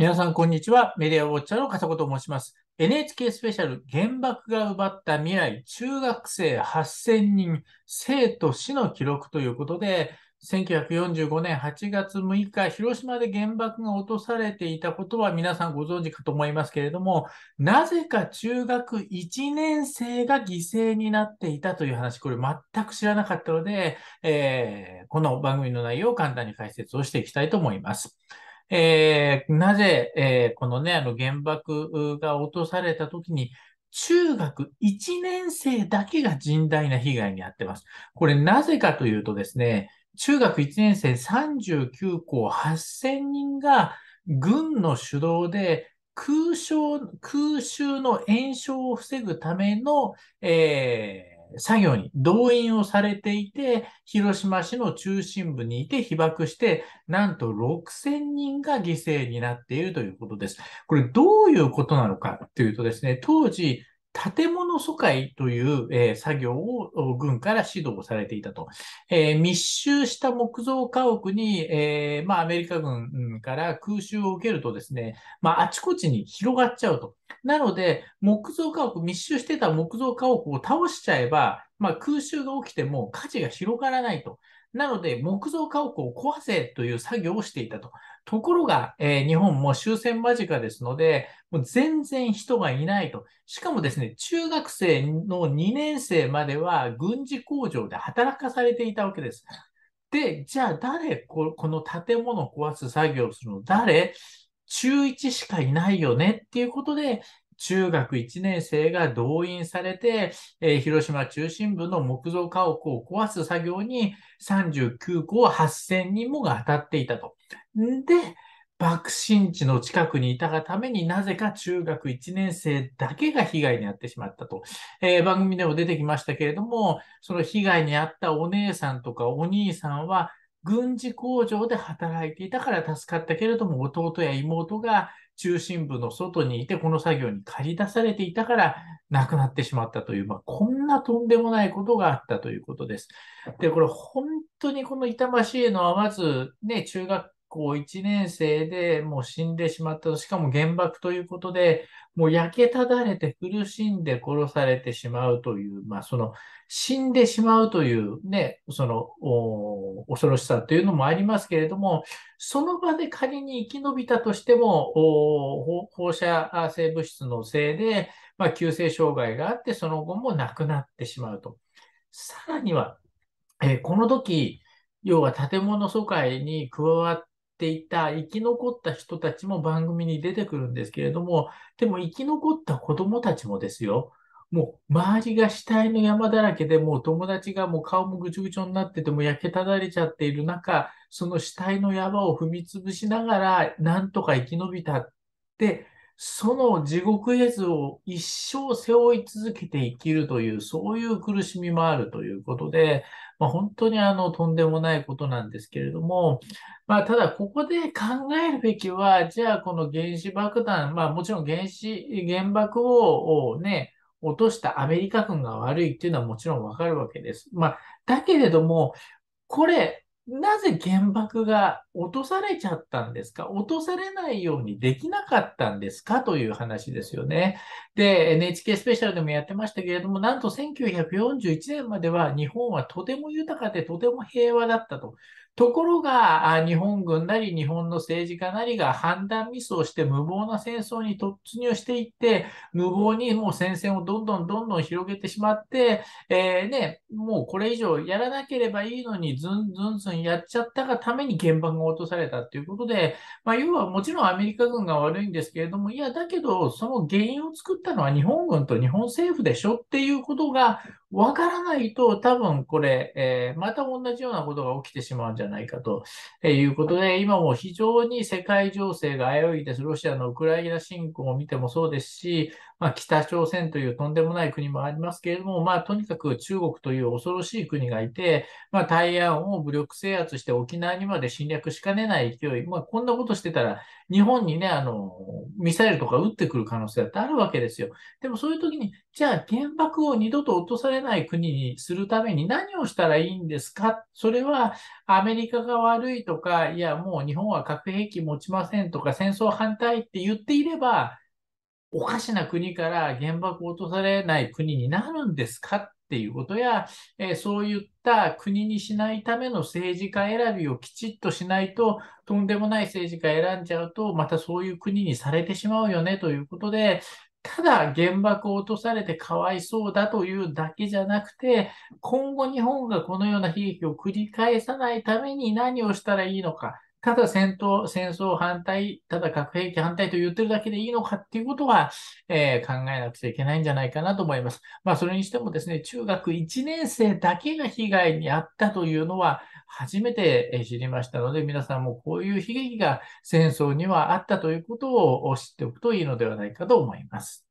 皆さん、こんにちは。メディアウォッチャーの片子と申します。NHK スペシャル、原爆が奪った未来、中学生8000人、生と死の記録ということで、1945年8月6日、広島で原爆が落とされていたことは皆さんご存知かと思いますけれども、なぜか中学1年生が犠牲になっていたという話、これ全く知らなかったので、えー、この番組の内容を簡単に解説をしていきたいと思います。えー、なぜ、えー、このね、あの原爆が落とされた時に、中学1年生だけが甚大な被害に遭ってます。これなぜかというとですね、中学1年生39校8000人が軍の主導で空襲空襲の延焼を防ぐための、えー作業に動員をされていて、広島市の中心部にいて被爆して、なんと6000人が犠牲になっているということです。これどういうことなのかというとですね、当時、建物疎開という、えー、作業を軍から指導されていたと。えー、密集した木造家屋に、えー、まあ、アメリカ軍から空襲を受けるとですね、まあ、あちこちに広がっちゃうと。なので、木造家屋、密集してた木造家屋を倒しちゃえば、まあ、空襲が起きても火事が広がらないと。なので、木造家屋を壊せという作業をしていたと。ところが、えー、日本も終戦間近ですので、もう全然人がいないと。しかもですね、中学生の2年生までは軍事工場で働かされていたわけです。で、じゃあ誰こ、この建物を壊す作業をするの誰中1しかいないよねっていうことで、中学1年生が動員されて、えー、広島中心部の木造家屋を壊す作業に39校8000人もが当たっていたと。で、爆心地の近くにいたがためになぜか中学1年生だけが被害に遭ってしまったと、えー、番組でも出てきましたけれども、その被害に遭ったお姉さんとかお兄さんは軍事工場で働いていたから助かったけれども、弟や妹が中心部の外にいて、この作業に駆り出されていたから、亡くなってしまったという、まあ、こんなとんでもないことがあったということです。で、これ本当にこの痛ましいのはまず、ね、中学校1年生でもう死んでしまった、しかも原爆ということで、もう焼けただれて苦しんで殺されてしまうという、まあ、その死んでしまうというね、その恐ろしさというのもありますけれども、その場で仮に生き延びたとしても、放射性物質のせいで、まあ、急性障害があって、その後も亡くなってしまうと。さらには、えー、この時、要は建物疎開に加わっっていた生き残った人たちも番組に出てくるんですけれども、でも生き残った子供たちもですよ、もう周りが死体の山だらけで、もう友達がもう顔もぐちょぐちょになってて、も焼けただれちゃっている中、その死体の山を踏み潰しながら、なんとか生き延びたってその地獄絵図を一生背負い続けて生きるという、そういう苦しみもあるということで、まあ、本当にあの、とんでもないことなんですけれども、まあ、ただここで考えるべきは、じゃあこの原子爆弾、まあ、もちろん原子、原爆をね、落としたアメリカ軍が悪いっていうのはもちろんわかるわけです。まあ、だけれども、これ、なぜ原爆が落とされちゃったんですか落とされないようにできなかったんですかという話ですよね。で、NHK スペシャルでもやってましたけれども、なんと1941年までは日本はとても豊かでとても平和だったと。ところが、日本軍なり日本の政治家なりが判断ミスをして無謀な戦争に突入していって、無謀にもう戦線をどんどんどんどん広げてしまって、えー、ね、もうこれ以上やらなければいいのに、ずんずんずんやっちゃったがために原爆が落とされたということで、まあ、要はもちろんアメリカ軍が悪いんですけれども、いや、だけど、その原因を作ったのは日本軍と日本政府でしょっていうことがわからないと多分これ、えー、また同じようなことが起きてしまうんじゃないかということで、今も非常に世界情勢が危ういです。ロシアのウクライナ侵攻を見てもそうですし、まあ、北朝鮮というとんでもない国もありますけれども、まあ、とにかく中国という恐ろしい国がいて、まあ、台湾を武力制圧して沖縄にまで侵略しかねない勢い、まあ、こんなことしてたら、日本にね、あの、ミサイルとか撃ってくる可能性だってあるわけですよ。でもそういう時に、じゃあ原爆を二度と落とされれない国にするために何をしたらいいんですかそれはアメリカが悪いとか、いや、もう日本は核兵器持ちませんとか、戦争反対って言っていれば、おかしな国から原爆を落とされない国になるんですかっていうことや、えー、そういった国にしないための政治家選びをきちっとしないと、とんでもない政治家選んじゃうと、またそういう国にされてしまうよねということで、ただ原爆を落とされてかわいそうだというだけじゃなくて、今後日本がこのような悲劇を繰り返さないために何をしたらいいのか、ただ戦闘、戦争反対、ただ核兵器反対と言ってるだけでいいのかっていうことは、えー、考えなくちゃいけないんじゃないかなと思います。まあ、それにしてもですね、中学1年生だけが被害に遭ったというのは、初めて知りましたので、皆さんもこういう悲劇が戦争にはあったということを知っておくといいのではないかと思います。